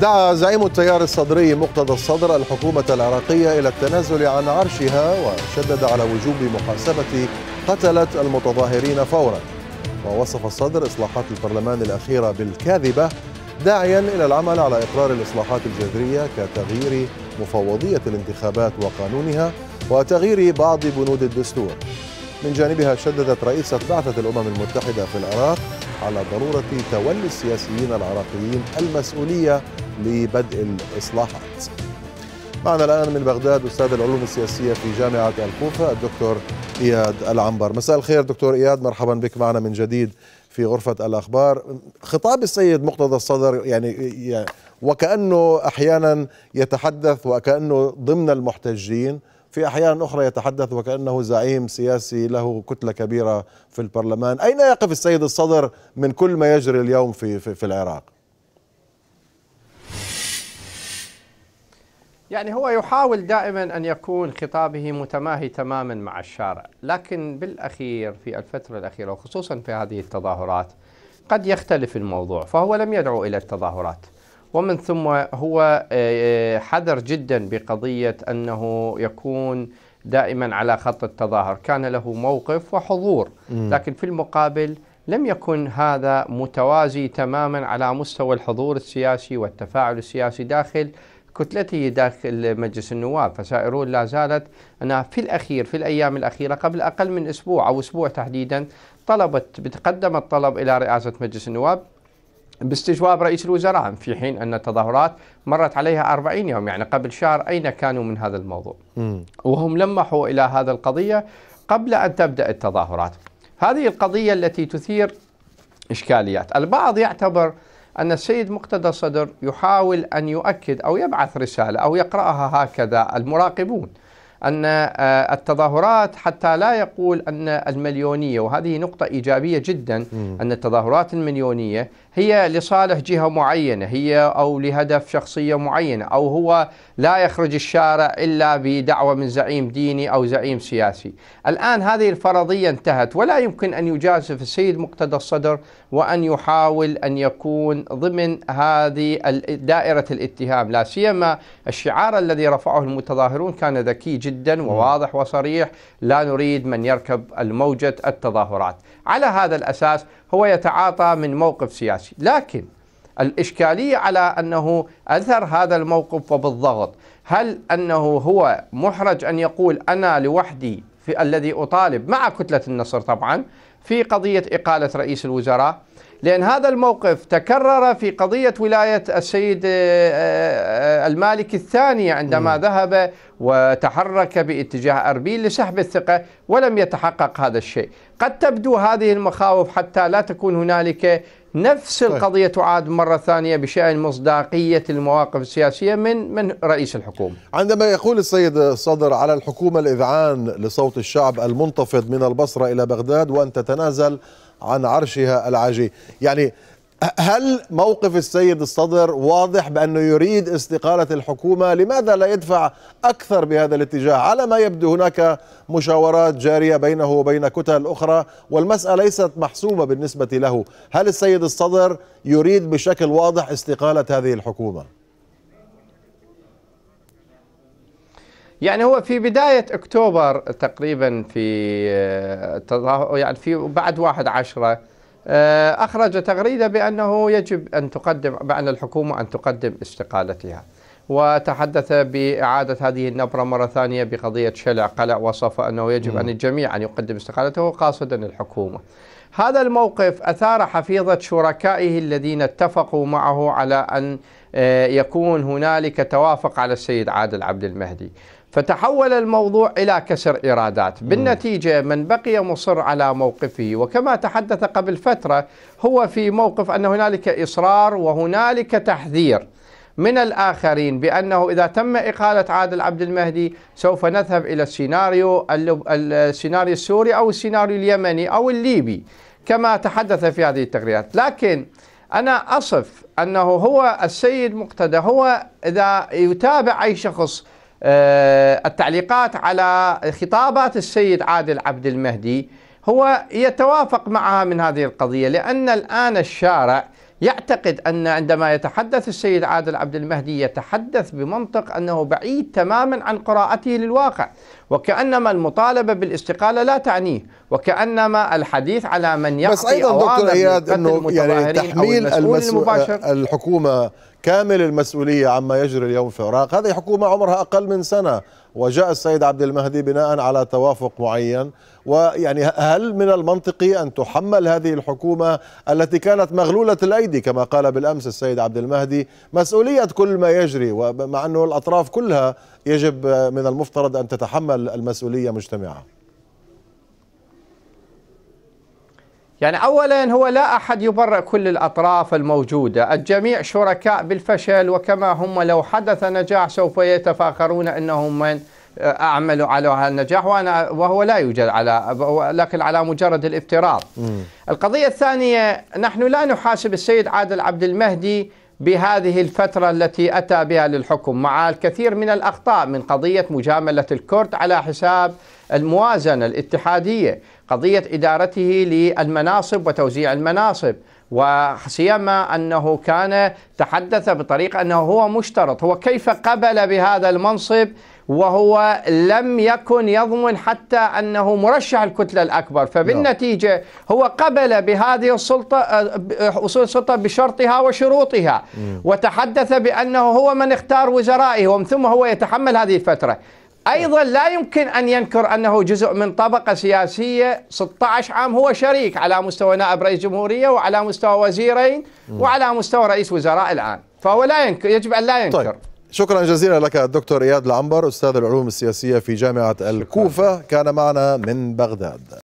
دعا زعيم التيار الصدري مقتدى الصدر الحكومة العراقية إلى التنازل عن عرشها وشدد على وجوب محاسبة قتلة المتظاهرين فورا ووصف الصدر إصلاحات البرلمان الأخيرة بالكاذبة داعيا إلى العمل على إقرار الإصلاحات الجذرية كتغيير مفوضية الانتخابات وقانونها وتغيير بعض بنود الدستور من جانبها شددت رئيسة بعثة الأمم المتحدة في العراق على ضرورة تولي السياسيين العراقيين المسؤولية لبدء الإصلاحات معنا الآن من بغداد أستاذ العلوم السياسية في جامعة الكوفة الدكتور إياد العنبر مساء الخير دكتور إياد مرحبا بك معنا من جديد في غرفة الأخبار خطاب السيد مقتضى الصدر يعني وكأنه أحيانا يتحدث وكأنه ضمن المحتجين في أحيان أخرى يتحدث وكأنه زعيم سياسي له كتلة كبيرة في البرلمان أين يقف السيد الصدر من كل ما يجري اليوم في, في, في العراق؟ يعني هو يحاول دائما أن يكون خطابه متماهي تماما مع الشارع لكن بالأخير في الفترة الأخيرة وخصوصا في هذه التظاهرات قد يختلف الموضوع فهو لم يدعو إلى التظاهرات ومن ثم هو آه، آه، حذر جدا بقضية أنه يكون دائما على خط التظاهر كان له موقف وحضور لكن في المقابل لم يكن هذا متوازي تماما على مستوى الحضور السياسي والتفاعل السياسي داخل كتلته داخل مجلس النواب فسائرون لا زالت أنا في الأخير في الأيام الأخيرة قبل أقل من أسبوع أو أسبوع تحديدا طلبت بتقدم الطلب إلى رئاسة مجلس النواب باستجواب رئيس الوزراء في حين أن التظاهرات مرت عليها 40 يوم يعني قبل شهر أين كانوا من هذا الموضوع م. وهم لمحوا إلى هذا القضية قبل أن تبدأ التظاهرات هذه القضية التي تثير إشكاليات البعض يعتبر أن السيد مقتدى الصدر يحاول أن يؤكد أو يبعث رسالة أو يقرأها هكذا المراقبون أن آه، التظاهرات حتى لا يقول أن المليونية وهذه نقطة إيجابية جدا أن التظاهرات المليونية هي لصالح جهة معينة هي أو لهدف شخصية معينة أو هو لا يخرج الشارع إلا بدعوة من زعيم ديني أو زعيم سياسي الآن هذه الفرضية انتهت ولا يمكن أن يجازف السيد مقتدى الصدر وأن يحاول أن يكون ضمن هذه دائرة الاتهام لا سيما الشعار الذي رفعه المتظاهرون كان ذكي جدا جدا وواضح وصريح لا نريد من يركب الموجة التظاهرات على هذا الأساس هو يتعاطى من موقف سياسي لكن الإشكالية على أنه أثر هذا الموقف وبالضغط هل أنه هو محرج أن يقول أنا لوحدي في الذي أطالب مع كتلة النصر طبعا في قضية إقالة رئيس الوزراء لأن هذا الموقف تكرر في قضية ولاية السيد آه، آه، المالك الثاني عندما م. ذهب وتحرك باتجاه أربيل لسحب الثقة ولم يتحقق هذا الشيء قد تبدو هذه المخاوف حتى لا تكون هنالك نفس طيب. القضية تعاد مرة ثانية بشأن مصداقية المواقف السياسية من من رئيس الحكومة عندما يقول السيد الصدر على الحكومة الإذعان لصوت الشعب المنتفض من البصرة إلى بغداد وأن تتنازل عن عرشها العاجي يعني هل موقف السيد الصدر واضح بأنه يريد استقالة الحكومة لماذا لا يدفع أكثر بهذا الاتجاه على ما يبدو هناك مشاورات جارية بينه وبين كتل أخرى والمسألة ليست محسومة بالنسبة له هل السيد الصدر يريد بشكل واضح استقالة هذه الحكومة؟ يعني هو في بداية أكتوبر تقريبا في آه، يعني في بعد واحد عشرة آه، أخرج تغريدة بأنه يجب أن تقدم بأن الحكومة أن تقدم استقالتها وتحدث بإعادة هذه النبرة مرة ثانية بقضية شلع قلع وصف أنه يجب أن الجميع أن يقدم استقالته قاصدا الحكومة هذا الموقف أثار حفيظة شركائه الذين اتفقوا معه على أن آه، يكون هنالك توافق على السيد عادل عبد المهدي فتحول الموضوع إلى كسر إيرادات بالنتيجة من بقي مصر على موقفه وكما تحدث قبل فترة هو في موقف أن هنالك إصرار وهنالك تحذير من الآخرين بأنه إذا تم إقالة عادل عبد المهدي سوف نذهب إلى السيناريو السيناريو السوري أو السيناريو اليمني أو الليبي كما تحدث في هذه التقريرات لكن أنا أصف أنه هو السيد مقتدى هو إذا يتابع أي شخص آه، التعليقات على خطابات السيد عادل عبد المهدي هو يتوافق معها من هذه القضية لأن الآن الشارع يعتقد أن عندما يتحدث السيد عادل عبد المهدي يتحدث بمنطق أنه بعيد تماما عن قراءته للواقع وكأنما المطالبة بالاستقالة لا تعنيه وكأنما الحديث على من يقضي بس أيضا دكتور إياد أنه يعني تحميل المسؤول المباشر الحكومة كامل المسؤولية عما يجري اليوم في العراق هذه حكومة عمرها أقل من سنة وجاء السيد عبد المهدي بناء على توافق معين ويعني هل من المنطقي أن تحمل هذه الحكومة التي كانت مغلولة الأيدي كما قال بالأمس السيد عبد المهدي مسؤولية كل ما يجري ومع أنه الأطراف كلها يجب من المفترض أن تتحمل المسؤولية مجتمعة يعني أولا هو لا أحد يبرئ كل الأطراف الموجودة الجميع شركاء بالفشل وكما هم لو حدث نجاح سوف يتفاخرون أنهم من أعملوا على هذا النجاح وأنا وهو لا يوجد على لكن على مجرد الافتراض القضية الثانية نحن لا نحاسب السيد عادل عبد المهدي بهذه الفترة التي أتى بها للحكم مع الكثير من الأخطاء من قضية مجاملة الكرد على حساب الموازنة الاتحادية قضية إدارته للمناصب وتوزيع المناصب وسيما أنه كان تحدث بطريقة أنه هو مشترط هو كيف قبل بهذا المنصب وهو لم يكن يضمن حتى أنه مرشح الكتلة الأكبر فبالنتيجة هو قبل بهذه السلطة أصول آه، السلطة بشرطها وشروطها وتحدث بأنه هو من اختار وزرائه ومن ثم هو يتحمل هذه الفترة أيضا لا يمكن أن ينكر أنه جزء من طبقة سياسية 16 عام هو شريك على مستوى نائب رئيس جمهورية وعلى مستوى وزيرين وعلى مستوى رئيس وزراء الآن فهو لا ينكر يجب أن لا طيب. ينكر طيب. شكرا جزيلا لك الدكتور إياد العنبر أستاذ العلوم السياسية في جامعة الكوفة كان معنا من بغداد